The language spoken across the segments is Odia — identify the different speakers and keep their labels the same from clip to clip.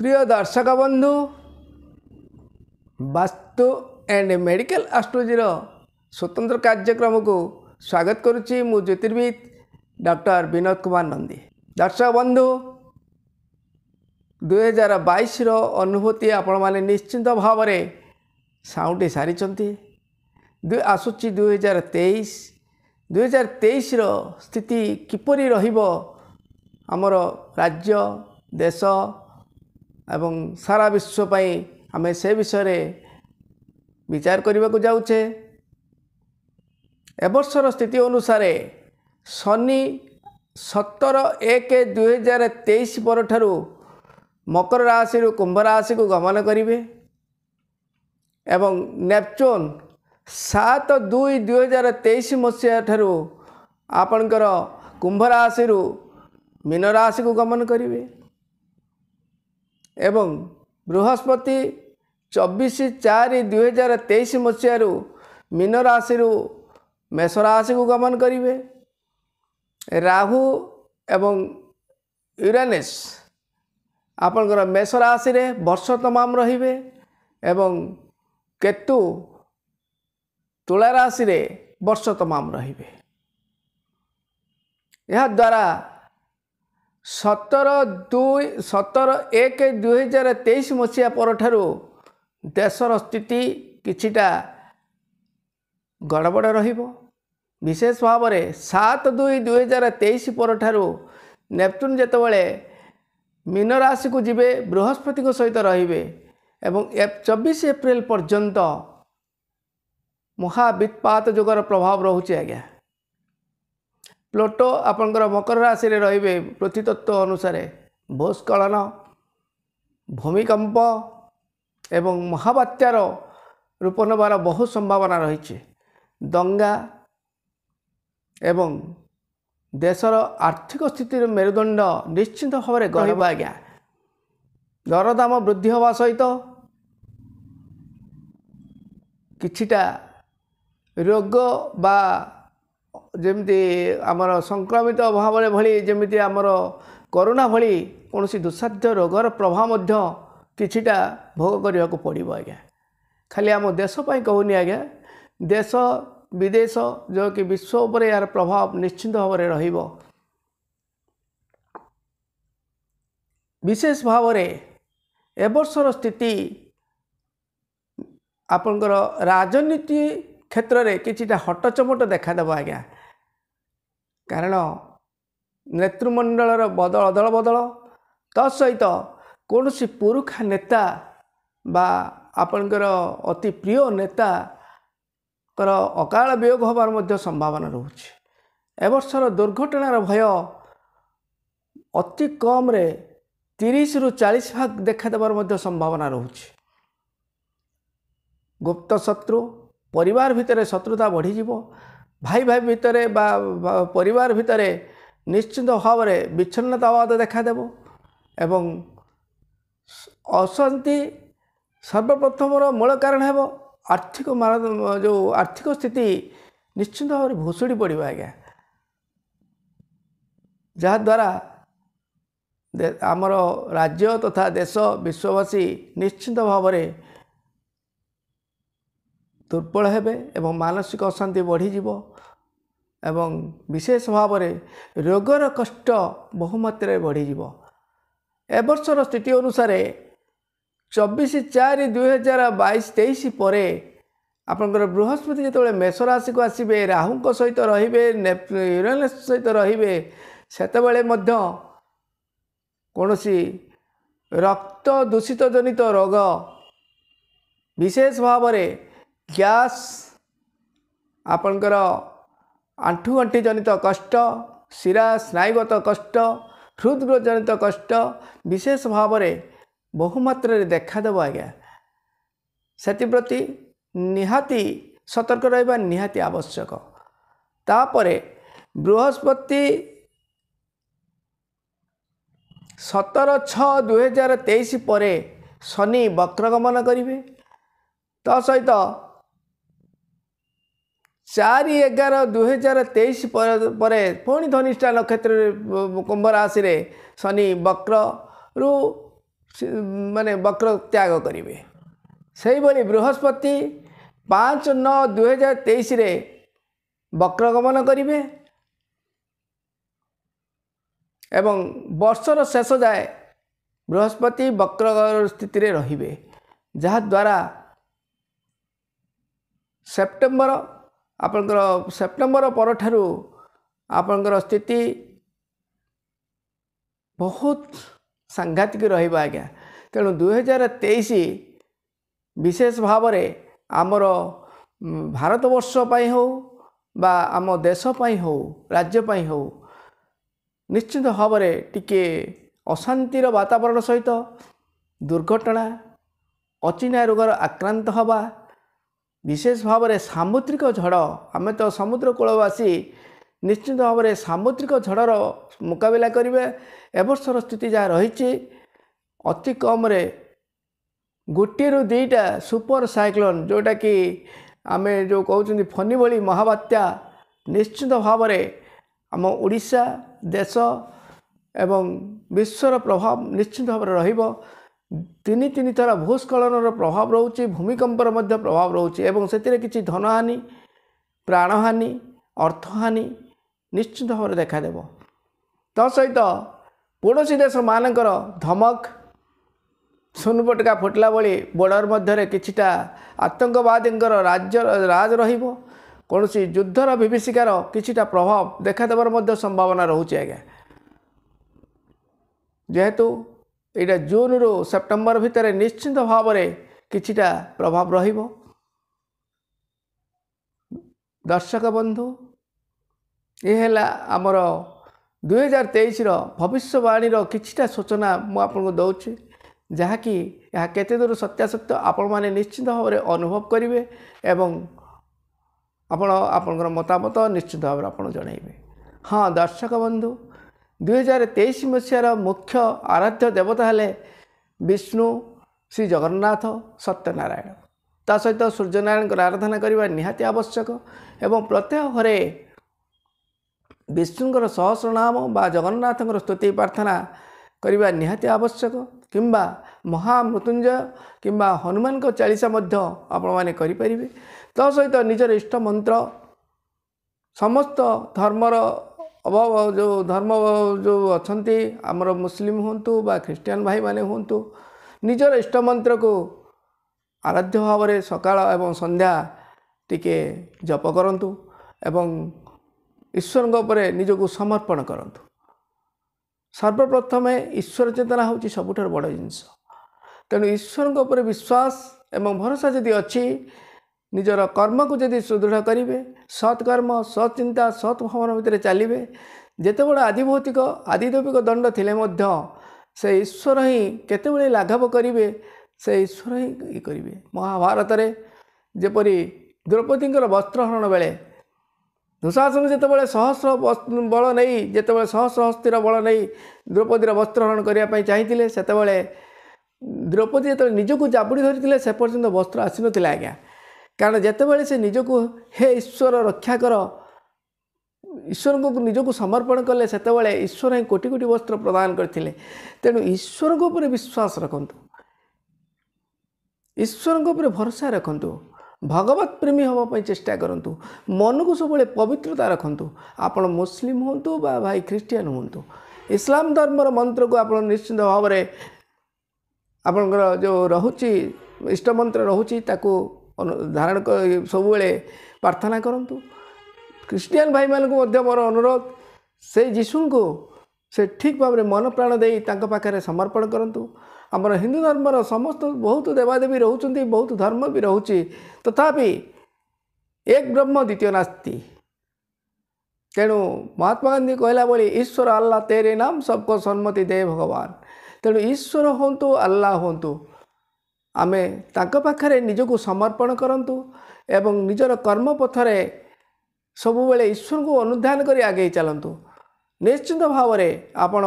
Speaker 1: প্রিয় দর্শক বন্ধু বাস্তু এন্ড মেডিকাল আস্ট্রোলজির স্বতন্ত্র কার্যক্রমকু স্বাগত করুছি মু জ্যোতির্বিদ ডক্টর বিনোদ কুমার নন্দী দর্শক বন্ধু দুই হাজার বাইশর অনুভূতি আপনার নিশ্চিন্ত ভাবে সাউটি সারি আসুচি দুই হাজার তেইশ দুই হাজার তেইশর স্থিতি কিপর রহব আমার রাজ্য দেশ ଏବଂ ସାରା ବିଶ୍ୱ ପାଇଁ ଆମେ ସେ ବିଷୟରେ ବିଚାର କରିବାକୁ ଯାଉଛେ ଏବର୍ଷର ସ୍ଥିତି ଅନୁସାରେ ଶନି ସତର ଏକ ଦୁଇହଜାର ତେଇଶ ପରଠାରୁ ମକର ରାଶିରୁ କୁମ୍ଭ ରାଶିକୁ ଗମନ କରିବେ ଏବଂ ନେପଚୁନ୍ ସାତ ଦୁଇ ଦୁଇହଜାର ତେଇଶ ମସିହା ଠାରୁ ଆପଣଙ୍କର କୁମ୍ଭ ରାଶିରୁ ମୀନ ରାଶିକୁ ଗମନ କରିବେ ଏବଂ ବୃହସ୍ପତି ଚବିଶ ଚାରି ଦୁଇହଜାର ତେଇଶ ମସିହାରୁ ମୀନରାଶିରୁ ମେଷରାଶିକୁ ଗମନ କରିବେ ରାହୁ ଏବଂ ୟୁରାନେସ୍ ଆପଣଙ୍କର ମେଷରାଶିରେ ବର୍ଷ ତମାମ ରହିବେ ଏବଂ କେତୁ ତୁଳାରାଶିରେ ବର୍ଷ ତମାମ ରହିବେ ଏହାଦ୍ୱାରା ସତର ଦୁଇ ସତର ଏକ ଦୁଇହଜାର ତେଇଶ ମସିହା ପରଠାରୁ ଦେଶର ସ୍ଥିତି କିଛିଟା ଗଡ଼ବଡ଼ ରହିବ ବିଶେଷ ଭାବରେ ସାତ ଦୁଇ ଦୁଇହଜାର ତେଇଶ ପରଠାରୁ ନେପଚୁନ୍ ଯେତେବେଳେ ମୀନରାଶିକୁ ଯିବେ ବୃହସ୍ପତିଙ୍କ ସହିତ ରହିବେ ଏବଂ ଚବିଶ ଏପ୍ରିଲ ପର୍ଯ୍ୟନ୍ତ ମହାବିତ୍ପାତ ଯୁଗର ପ୍ରଭାବ ରହୁଛି ଆଜ୍ଞା ପ୍ଲୁଟୋ ଆପଣଙ୍କର ମକର ରାଶିରେ ରହିବେ ପୃଥିତତ୍ତ୍ୱ ଅନୁସାରେ ଭୂସ୍ଖଳନ ଭୂମିକମ୍ପ ଏବଂ ମହାବାତ୍ୟାର ରୂପ ନେବାର ବହୁ ସମ୍ଭାବନା ରହିଛି ଦଙ୍ଗା ଏବଂ ଦେଶର ଆର୍ଥିକ ସ୍ଥିତିର ମେରୁଦଣ୍ଡ ନିଶ୍ଚିନ୍ତ ଭାବରେ ଗରିବ ଆଜ୍ଞା ଦରଦାମ ବୃଦ୍ଧି ହେବା ସହିତ କିଛିଟା ରୋଗ ବା ଯେମିତି ଆମର ସଂକ୍ରମିତ ଅଭାବରେ ଭଳି ଯେମିତି ଆମର କରୋନା ଭଳି କୌଣସି ଦୁଃସାଧ୍ୟ ରୋଗର ପ୍ରଭାବ ମଧ୍ୟ କିଛିଟା ଭୋଗ କରିବାକୁ ପଡ଼ିବ ଆଜ୍ଞା ଖାଲି ଆମ ଦେଶ ପାଇଁ କହୁନି ଆଜ୍ଞା ଦେଶ ବିଦେଶ ଯେଉଁକି ବିଶ୍ୱ ଉପରେ ଏହାର ପ୍ରଭାବ ନିଶ୍ଚିନ୍ତ ଭାବରେ ରହିବ ବିଶେଷ ଭାବରେ ଏବର୍ଷର ସ୍ଥିତି ଆପଣଙ୍କର ରାଜନୀତି କ୍ଷେତ୍ରରେ କିଛିଟା ହଟଚମଟ ଦେଖାଦେବ ଆଜ୍ଞା କାରଣ ନେତୃମଣ୍ଡଳର ବଦଳ ଅଦଳ ବଦଳ ତା ସହିତ କୌଣସି ପୁରୁଖା ନେତା ବା ଆପଣଙ୍କର ଅତି ପ୍ରିୟ ନେତାଙ୍କର ଅକାଳ ବିୟୋଗ ହେବାର ମଧ୍ୟ ସମ୍ଭାବନା ରହୁଛି ଏବର୍ଷର ଦୁର୍ଘଟଣାର ଭୟ ଅତି କମ୍ରେ ତିରିଶରୁ ଚାଳିଶ ଭାଗ ଦେଖାଦେବାର ମଧ୍ୟ ସମ୍ଭାବନା ରହୁଛି ଗୁପ୍ତ ଶତ୍ରୁ ପରିବାର ଭିତରେ ଶତ୍ରୁତା ବଢ଼ିଯିବ ভাই ভাই ভিতরে বা পরিবার ভিতরে নিশ্চিন্ত ভাবে বিচ্ছিন্নতাবাদ দেখা দেব এবং অশান্তি সর্বপ্রথমর মূল কারণ হব আর্থিক মারা যে আর্থিক স্থিতি নিশ্চিন্ত ভাবে ভুষুড়ি পড়ব আজ্ঞা ଯାହାଦ୍ୱାରା ଆମର ରାଜ୍ୟ ତଥା ଦେଶ ବିଶ୍ୱବାସୀ ନିଶ୍ଚିନ୍ତ ଭାବରେ ଦୁର୍ବଳ ହେବେ ଏବଂ ମାନସିକ ଅଶାନ୍ତି ବଢ଼ିଯିବ ଏବଂ ବିଶେଷ ଭାବରେ ରୋଗର କଷ୍ଟ ବହୁମାତ୍ରାରେ ବଢ଼ିଯିବ ଏବର୍ଷର ସ୍ଥିତି ଅନୁସାରେ ଚବିଶ ଚାରି ଦୁଇହଜାର ବାଇଶ ତେଇଶ ପରେ ଆପଣଙ୍କର ବୃହସ୍ପତି ଯେତେବେଳେ ମେଷ ରାଶିକୁ ଆସିବେ ରାହୁଙ୍କ ସହିତ ରହିବେ ୟୁରେନସ୍ ସହିତ ରହିବେ ସେତେବେଳେ ମଧ୍ୟ କୌଣସି ରକ୍ତ ଦୂଷିତ ଜନିତ ରୋଗ ବିଶେଷ ଭାବରେ ଗ୍ୟାସ୍ ଆପଣଙ୍କର ଆଣ୍ଠୁ ଗଣ୍ଠି ଜନିତ କଷ୍ଟ ଶିରା ସ୍ନାୟୁଗତ କଷ୍ଟ ହୃଦ୍ରୋଗ ଜନିତ କଷ୍ଟ ବିଶେଷ ଭାବରେ ବହୁମାତ୍ରାରେ ଦେଖାଦେବ ଆଜ୍ଞା ସେଥିପ୍ରତି ନିହାତି ସତର୍କ ରହିବା ନିହାତି ଆବଶ୍ୟକ ତାପରେ ବୃହସ୍ପତି ସତର ଛଅ ଦୁଇହଜାର ତେଇଶ ପରେ ଶନି ବକ୍ରଗମନ କରିବେ ତା ସହିତ ଚାରି ଏଗାର ଦୁଇହଜାର ତେଇଶ ପରେ ପୁଣି ଧନିଷ୍ଠା ନକ୍ଷତ୍ରରେ କୁମ୍ଭ ରାଶିରେ ଶନି ବକ୍ରରୁ ମାନେ ବକ୍ର ତ୍ୟାଗ କରିବେ ସେହିଭଳି ବୃହସ୍ପତି ପାଞ୍ଚ ନଅ ଦୁଇହଜାର ତେଇଶରେ ବକ୍ରଗମନ କରିବେ ଏବଂ ବର୍ଷର ଶେଷ ଯାଏ ବୃହସ୍ପତି ବକ୍ର ସ୍ଥିତିରେ ରହିବେ ଯାହାଦ୍ୱାରା ସେପ୍ଟେମ୍ବର ଆପଣଙ୍କର ସେପ୍ଟେମ୍ବର ପରଠାରୁ ଆପଣଙ୍କର ସ୍ଥିତି ବହୁତ ସାଂଘାତିକ ରହିବ ଆଜ୍ଞା ତେଣୁ ଦୁଇହଜାର ତେଇଶ ବିଶେଷ ଭାବରେ ଆମର ଭାରତବର୍ଷ ପାଇଁ ହେଉ ବା ଆମ ଦେଶ ପାଇଁ ହେଉ ରାଜ୍ୟ ପାଇଁ ହେଉ ନିଶ୍ଚିନ୍ତ ଭାବରେ ଟିକିଏ ଅଶାନ୍ତିର ବାତାବରଣ ସହିତ ଦୁର୍ଘଟଣା ଅଚିହ୍ନା ରୋଗର ଆକ୍ରାନ୍ତ ହେବା ବିଶେଷ ଭାବରେ ସାମୁଦ୍ରିକ ଝଡ଼ ଆମେ ତ ସମୁଦ୍ରକୂଳବାସୀ ନିଶ୍ଚିତ ଭାବରେ ସାମୁଦ୍ରିକ ଝଡ଼ର ମୁକାବିଲା କରିବେ ଏ ବର୍ଷର ସ୍ଥିତି ଯାହା ରହିଛି ଅତି କମ୍ରେ ଗୋଟିଏରୁ ଦୁଇଟା ସୁପର ସାଇକ୍ଲୋନ୍ ଯେଉଁଟାକି ଆମେ ଯେଉଁ କହୁଛନ୍ତି ଫନି ଭଳି ମହାବାତ୍ୟା ନିଶ୍ଚିତ ଭାବରେ ଆମ ଓଡ଼ିଶା ଦେଶ ଏବଂ ବିଶ୍ୱର ପ୍ରଭାବ ନିଶ୍ଚିତ ଭାବରେ ରହିବ ତିନି ତିନି ଥର ଭୂସ୍ଖଳନର ପ୍ରଭାବ ରହୁଛି ଭୂମିକମ୍ପର ମଧ୍ୟ ପ୍ରଭାବ ରହୁଛି ଏବଂ ସେଥିରେ କିଛି ଧନହାନି ପ୍ରାଣହାନି ଅର୍ଥହାନି ନିଶ୍ଚିତ ଭାବରେ ଦେଖାଦେବ ତା ସହିତ ପଡ଼ୋଶୀ ଦେଶମାନଙ୍କର ଧମକ ସୁନପଟକା ଫୁଟିଲା ଭଳି ବର୍ଡ଼ର ମଧ୍ୟରେ କିଛିଟା ଆତଙ୍କବାଦୀଙ୍କର ରାଜ୍ୟ ରାଜ ରହିବ କୌଣସି ଯୁଦ୍ଧର ବିଭୀଷିକାର କିଛିଟା ପ୍ରଭାବ ଦେଖାଦେବାର ମଧ୍ୟ ସମ୍ଭାବନା ରହୁଛି ଆଜ୍ଞା ଯେହେତୁ ଏଇଟା ଜୁନ୍ରୁ ସେପ୍ଟେମ୍ବର ଭିତରେ ନିଶ୍ଚିନ୍ତ ଭାବରେ କିଛିଟା ପ୍ରଭାବ ରହିବ ଦର୍ଶକ ବନ୍ଧୁ ଏ ହେଲା ଆମର ଦୁଇହଜାର ତେଇଶର ଭବିଷ୍ୟବାଣୀର କିଛିଟା ସୂଚନା ମୁଁ ଆପଣଙ୍କୁ ଦେଉଛି ଯାହାକି ଏହା କେତେ ଦୂର ସତ୍ୟାସତ୍ୟ ଆପଣମାନେ ନିଶ୍ଚିନ୍ତ ଭାବରେ ଅନୁଭବ କରିବେ ଏବଂ ଆପଣ ଆପଣଙ୍କର ମତାମତ ନିଶ୍ଚିତ ଭାବରେ ଆପଣ ଜଣାଇବେ ହଁ ଦର୍ଶକ ବନ୍ଧୁ ଦୁଇହଜାର ତେଇଶ ମସିହାର ମୁଖ୍ୟ ଆରାଧ୍ୟ ଦେବତା ହେଲେ ବିଷ୍ଣୁ ଶ୍ରୀ ଜଗନ୍ନାଥ ସତ୍ୟନାରାୟଣ ତା ସହିତ ସୂର୍ଯ୍ୟନାରାୟଣଙ୍କର ଆରାଧନା କରିବା ନିହାତି ଆବଶ୍ୟକ ଏବଂ ପ୍ରତ୍ୟେକ ଘରେ ବିଷ୍ଣୁଙ୍କର ସହସ୍ର ନାମ ବା ଜଗନ୍ନାଥଙ୍କର ସ୍ତୁତି ପ୍ରାର୍ଥନା କରିବା ନିହାତି ଆବଶ୍ୟକ କିମ୍ବା ମହାମୃତ୍ୟୁଞ୍ଜୟ କିମ୍ବା ହନୁମାନଙ୍କ ଚାଳିଶା ମଧ୍ୟ ଆପଣମାନେ କରିପାରିବେ ତା ସହିତ ନିଜର ଇଷ୍ଟ ମନ୍ତ୍ର ସମସ୍ତ ଧର୍ମର ଅଭାବ ଯେଉଁ ଧର୍ମ ଯେଉଁ ଅଛନ୍ତି ଆମର ମୁସଲିମ୍ ହୁଅନ୍ତୁ ବା ଖ୍ରୀଷ୍ଟିଆନ ଭାଇମାନେ ହୁଅନ୍ତୁ ନିଜର ଇଷ୍ଟ ମନ୍ତ୍ରକୁ ଆରାଧ୍ୟ ଭାବରେ ସକାଳ ଏବଂ ସନ୍ଧ୍ୟା ଟିକିଏ ଜପ କରନ୍ତୁ ଏବଂ ଈଶ୍ୱରଙ୍କ ଉପରେ ନିଜକୁ ସମର୍ପଣ କରନ୍ତୁ ସର୍ବପ୍ରଥମେ ଈଶ୍ୱର ଚେତନା ହେଉଛି ସବୁଠାରୁ ବଡ଼ ଜିନିଷ ତେଣୁ ଈଶ୍ୱରଙ୍କ ଉପରେ ବିଶ୍ୱାସ ଏବଂ ଭରସା ଯଦି ଅଛି ନିଜର କର୍ମକୁ ଯଦି ସୁଦୃଢ଼ କରିବେ ସତ୍କର୍ମ ସତ୍ଚିନ୍ତା ସତ୍ ଭାବନା ଭିତରେ ଚାଲିବେ ଯେତେବେଳେ ଆଦିଭୌତିକ ଆଦିଦୈବିକ ଦଣ୍ଡ ଥିଲେ ମଧ୍ୟ ସେ ଈଶ୍ୱର ହିଁ କେତେବେଳେ ଲାଘବ କରିବେ ସେ ଈଶ୍ୱର ହିଁ ଇଏ କରିବେ ମହାଭାରତରେ ଯେପରି ଦ୍ରୌପଦୀଙ୍କର ବସ୍ତ୍ରହରଣ ବେଳେ ଦୁଶାସନ ଯେତେବେଳେ ସହସ୍ର ବଳ ନେଇ ଯେତେବେଳେ ସହସ୍ର ହସ୍ତିର ବଳ ନେଇ ଦ୍ରୌପଦୀର ବସ୍ତ୍ରହରଣ କରିବା ପାଇଁ ଚାହିଁଥିଲେ ସେତେବେଳେ ଦ୍ରୌପଦୀ ଯେତେବେଳେ ନିଜକୁ ଜାବୁଡ଼ି ଧରିଥିଲେ ସେ ପର୍ଯ୍ୟନ୍ତ ବସ୍ତ୍ର ଆସିନଥିଲା ଆଜ୍ଞା କାରଣ ଯେତେବେଳେ ସେ ନିଜକୁ ହେ ଈଶ୍ୱର ରକ୍ଷା କର ଈଶ୍ୱରଙ୍କୁ ନିଜକୁ ସମର୍ପଣ କଲେ ସେତେବେଳେ ଈଶ୍ୱର ହିଁ କୋଟି କୋଟି ବସ୍ତ୍ର ପ୍ରଦାନ କରିଥିଲେ ତେଣୁ ଈଶ୍ୱରଙ୍କ ଉପରେ ବିଶ୍ୱାସ ରଖନ୍ତୁ ଈଶ୍ୱରଙ୍କ ଉପରେ ଭରସା ରଖନ୍ତୁ ଭଗବତ ପ୍ରେମୀ ହେବା ପାଇଁ ଚେଷ୍ଟା କରନ୍ତୁ ମନକୁ ସବୁବେଳେ ପବିତ୍ରତା ରଖନ୍ତୁ ଆପଣ ମୁସଲିମ୍ ହୁଅନ୍ତୁ ବା ଭାଇ ଖ୍ରୀଷ୍ଟିଆନ ହୁଅନ୍ତୁ ଇସଲାମ ଧର୍ମର ମନ୍ତ୍ରକୁ ଆପଣ ନିଶ୍ଚିନ୍ତ ଭାବରେ ଆପଣଙ୍କର ଯେଉଁ ରହୁଛି ଇଷ୍ଟମନ୍ତ୍ର ରହୁଛି ତାକୁ ଧାରଣ ସବୁବେଳେ ପ୍ରାର୍ଥନା କରନ୍ତୁ ଖ୍ରୀଷ୍ଟିଆନ ଭାଇମାନଙ୍କୁ ମଧ୍ୟ ମୋର ଅନୁରୋଧ ସେ ଯୀଶୁଙ୍କୁ ସେ ଠିକ୍ ଭାବରେ ମନ ପ୍ରାଣ ଦେଇ ତାଙ୍କ ପାଖରେ ସମର୍ପଣ କରନ୍ତୁ ଆମର ହିନ୍ଦୁ ଧର୍ମର ସମସ୍ତ ବହୁତ ଦେବାଦେବୀ ରହୁଛନ୍ତି ବହୁତ ଧର୍ମ ବି ରହୁଛି ତଥାପି ଏକ ବ୍ରହ୍ମ ଦ୍ୱିତୀୟ ନାସ୍ତି ତେଣୁ ମହାତ୍ମା ଗାନ୍ଧୀ କହିଲା ଭଳି ଈଶ୍ୱର ଆଲ୍ଲା ତେରେ ନାମ ସବକ ସମ୍ମତି ଦେ ଭଗବାନ ତେଣୁ ଈଶ୍ୱର ହୁଅନ୍ତୁ ଆଲ୍ଲା ହୁଅନ୍ତୁ ଆମେ ତାଙ୍କ ପାଖରେ ନିଜକୁ ସମର୍ପଣ କରନ୍ତୁ ଏବଂ ନିଜର କର୍ମପଥରେ ସବୁବେଳେ ଈଶ୍ୱରଙ୍କୁ ଅନୁଧ୍ୟାନ କରି ଆଗେଇ ଚାଲନ୍ତୁ ନିଶ୍ଚିନ୍ତ ଭାବରେ ଆପଣ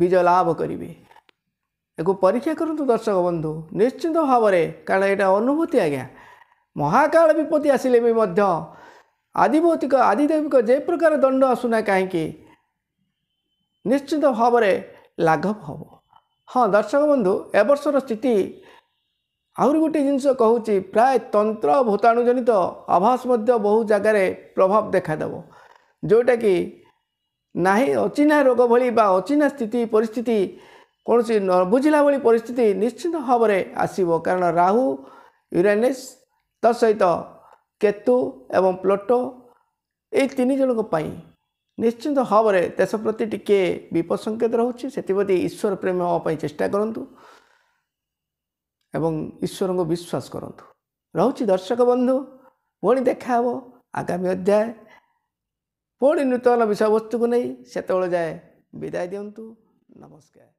Speaker 1: ବିଜୟ ଲାଭ କରିବେ ଏକୁ ପରୀକ୍ଷା କରନ୍ତୁ ଦର୍ଶକ ବନ୍ଧୁ ନିଶ୍ଚିନ୍ତ ଭାବରେ କାରଣ ଏଇଟା ଅନୁଭୂତି ଆଜ୍ଞା ମହାକାଳ ବିପତ୍ତି ଆସିଲେ ବି ମଧ୍ୟ ଆଦିଭୌତିକ ଆଦିଦେବିକ ଯେ ପ୍ରକାର ଦଣ୍ଡ ଆସୁନା କାହିଁକି ନିଶ୍ଚିନ୍ତ ଭାବରେ ଲାଘବ ହେବ ହଁ ଦର୍ଶକ ବନ୍ଧୁ ଏ ବର୍ଷର ସ୍ଥିତି ଆହୁରି ଗୋଟିଏ ଜିନିଷ କହୁଛି ପ୍ରାୟ ତନ୍ତ୍ର ଭୂତାଣୁଜନିତ ଆଭାସ ମଧ୍ୟ ବହୁ ଜାଗାରେ ପ୍ରଭାବ ଦେଖାଦେବ ଯେଉଁଟାକି ନାହିଁ ଅଚିହ୍ନା ରୋଗ ଭଳି ବା ଅଚିହ୍ନା ସ୍ଥିତି ପରିସ୍ଥିତି କୌଣସି ନ ବୁଝିଲା ଭଳି ପରିସ୍ଥିତି ନିଶ୍ଚିତ ଭାବରେ ଆସିବ କାରଣ ରାହୁ ୟୁରାନିସ୍ ତା ସହିତ କେତୁ ଏବଂ ପ୍ଲୋଟୋ ଏଇ ତିନି ଜଣଙ୍କ ପାଇଁ ନିଶ୍ଚିନ୍ତ ଭାବରେ ଦେଶ ପ୍ରତି ଟିକିଏ ବିପଦ ସଙ୍କେତ ରହୁଛି ସେଥିପ୍ରତି ଈଶ୍ୱର ପ୍ରେମ ହେବା ପାଇଁ ଚେଷ୍ଟା କରନ୍ତୁ ଏବଂ ଈଶ୍ୱରଙ୍କୁ ବିଶ୍ୱାସ କରନ୍ତୁ ରହୁଛି ଦର୍ଶକ ବନ୍ଧୁ ପୁଣି ହେବ ଆଗାମୀ ଅଧ୍ୟାୟ ପୁଣି ନୂତନ ବିଷୟବସ୍ତୁକୁ ନେଇ ସେତେବେଳେ ଯାଏ ବିଦାୟ ଦିଅନ୍ତୁ ନମସ୍କାର